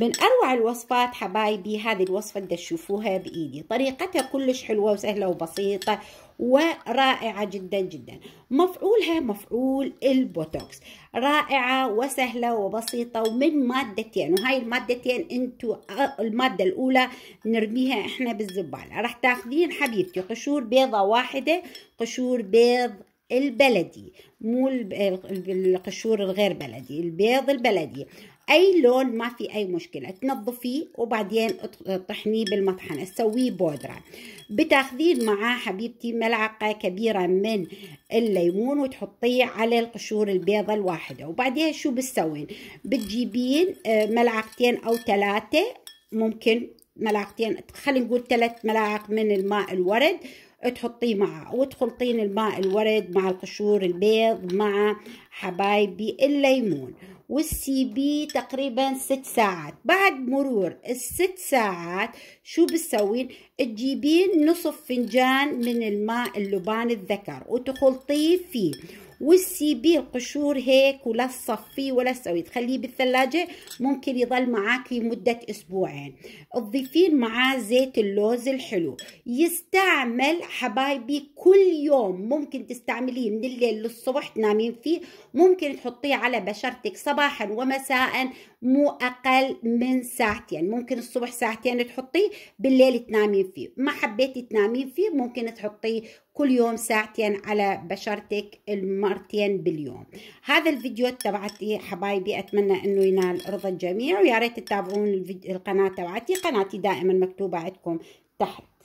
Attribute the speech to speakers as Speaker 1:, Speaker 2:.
Speaker 1: من اروع الوصفات حبايبي هذه الوصفه اللي تشوفوها بايدي طريقتها كلش حلوه وسهله وبسيطه ورائعه جدا جدا مفعولها مفعول البوتوكس رائعه وسهله وبسيطه ومن مادتين وهاي المادتين انتو الماده الاولى نرميها احنا بالزباله راح تاخذين حبيبتي قشور بيضه واحده قشور بيض البلدي مو القشور الغير بلدي البيض البلدي اي لون ما في اي مشكله تنظفيه وبعدين طحنيه بالمطحنه تسويه بودره بتاخذين معاه حبيبتي ملعقه كبيره من الليمون وتحطيه على القشور البيضه الواحده وبعدين شو بتسوين بتجيبين آه، ملعقتين او ثلاثه ممكن ملعقتين خلينا نقول ثلاث ملاعق من الماء الورد تحطيه مع وتخلطين الماء الورد مع القشور البيض مع حبايبي الليمون وتسيبيه تقريبا ست ساعات بعد مرور الست ساعات شو بتسوين تجيبين نصف فنجان من الماء اللبان الذكر وتخلطيه فيه بيه القشور هيك ولا تصفيه ولا تسوي تخليه بالثلاجة ممكن يظل معاكي مدة اسبوعين تضيفين معاه زيت اللوز الحلو يستعمل حبايبي كل يوم ممكن تستعمليه من الليل للصبح تنامين فيه ممكن تحطيه على بشرتك صباحا ومساء مو أقل من ساعتين ممكن الصبح ساعتين تحطيه بالليل تنامين فيه ما حبيتي تنامين فيه ممكن تحطيه كل يوم ساعتين على بشرتك المرتين باليوم هذا الفيديو تبعتي حبايبي أتمنى أنه ينال رضا الجميع ويا ريت تتابعون القناة تبعتي قناتي دائما مكتوبة عندكم تحت